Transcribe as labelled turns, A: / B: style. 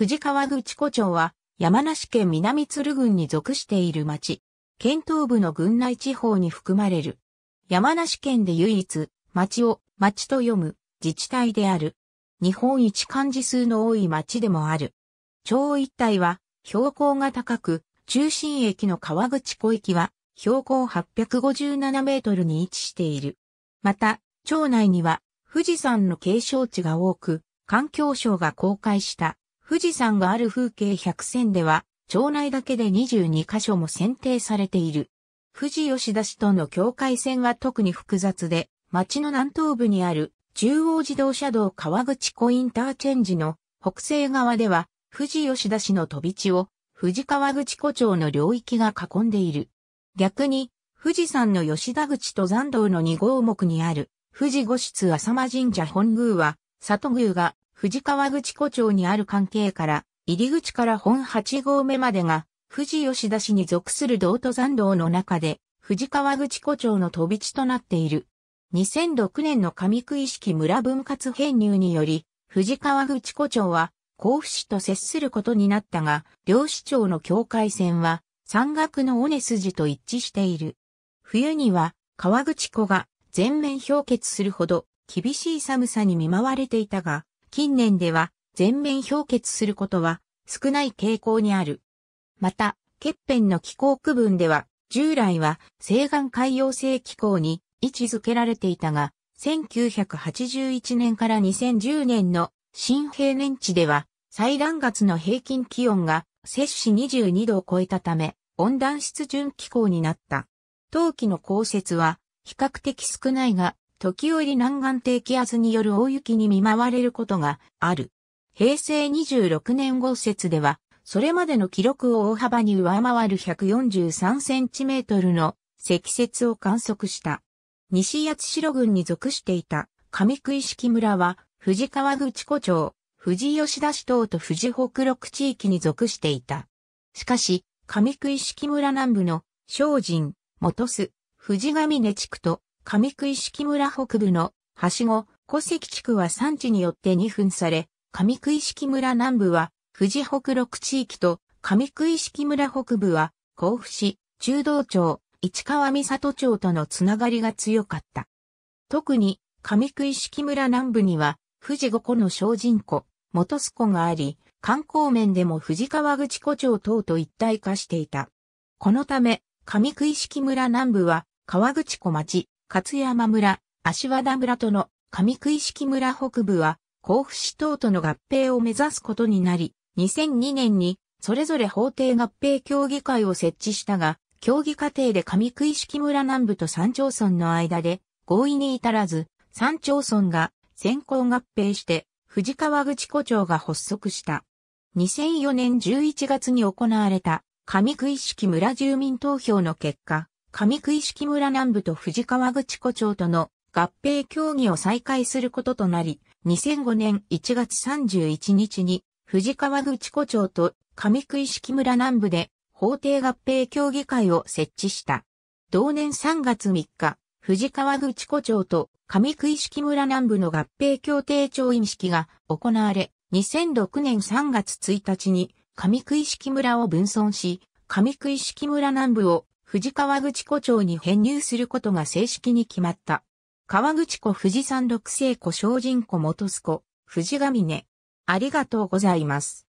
A: 藤川口湖町は、山梨県南鶴郡に属している町。県東部の郡内地方に含まれる。山梨県で唯一、町を町と読む自治体である。日本一漢字数の多い町でもある。町一帯は標高が高く、中心駅の川口湖駅は標高857メートルに位置している。また、町内には富士山の景勝地が多く、環境省が公開した富士山がある風景100選では、町内だけで22カ所も選定されている。富士吉田市との境界線は特に複雑で、町の南東部にある中央自動車道川口湖インターチェンジの北西側では、富士吉田市の飛び地を富士川口湖町の領域が囲んでいる。逆に、富士山の吉田口登山道の2号目にある富士五室浅間神社本宮は、里宮が藤川口湖町にある関係から、入り口から本8合目までが、富士吉田市に属する道都山道の中で、藤川口湖町の飛び地となっている。2006年の上区意識村分割編入により、藤川口湖町は、甲府市と接することになったが、両市町の境界線は、山岳の尾根筋と一致している。冬には、川口湖が全面氷結するほど、厳しい寒さに見舞われていたが、近年では全面氷結することは少ない傾向にある。また、欠片の気候区分では、従来は西岸海洋性気候に位置づけられていたが、1981年から2010年の新平年値では、最暖月の平均気温が摂氏22度を超えたため、温暖湿潤気候になった。冬季の降雪は比較的少ないが、時折南岸低気圧による大雪に見舞われることがある。平成26年豪雪では、それまでの記録を大幅に上回る143センチメートルの積雪を観測した。西八代郡に属していた上杭式村は、富士川口湖町、富士吉田市等と富士北六地域に属していた。しかし、上杭式村南部の、精進、元須、富士上根地区と上区式村北部の、はしご、古関地区は産地によって2分され、上区式村南部は、富士北六地域と、上区式村北部は、甲府市、中道町、市川三里町とのつながりが強かった。特に、上区式村南部には、富士五湖の小人湖、元栖湖があり、観光面でも富士川口湖町等と一体化していた。このため、上区式村南部は、川口湖町、勝山村、足和田村との上杭式村北部は、甲府市等との合併を目指すことになり、2002年にそれぞれ法定合併協議会を設置したが、協議過程で上杭式村南部と山町村の間で合意に至らず、山町村が先行合併して、藤川口湖町が発足した。2004年11月に行われた上杭式村住民投票の結果、上杭式村南部と藤川口湖町との合併協議を再開することとなり、2005年1月31日に藤川口湖町と上杭式村南部で法定合併協議会を設置した。同年3月3日、藤川口湖町と上杭式村南部の合併協定調印式が行われ、2006年3月1日に上杭式村を分村し、上杭式村南部を藤川口湖町に編入することが正式に決まった。川口湖富士山六聖湖精進湖元栖湖、富士ヶ峰。ありがとうございます。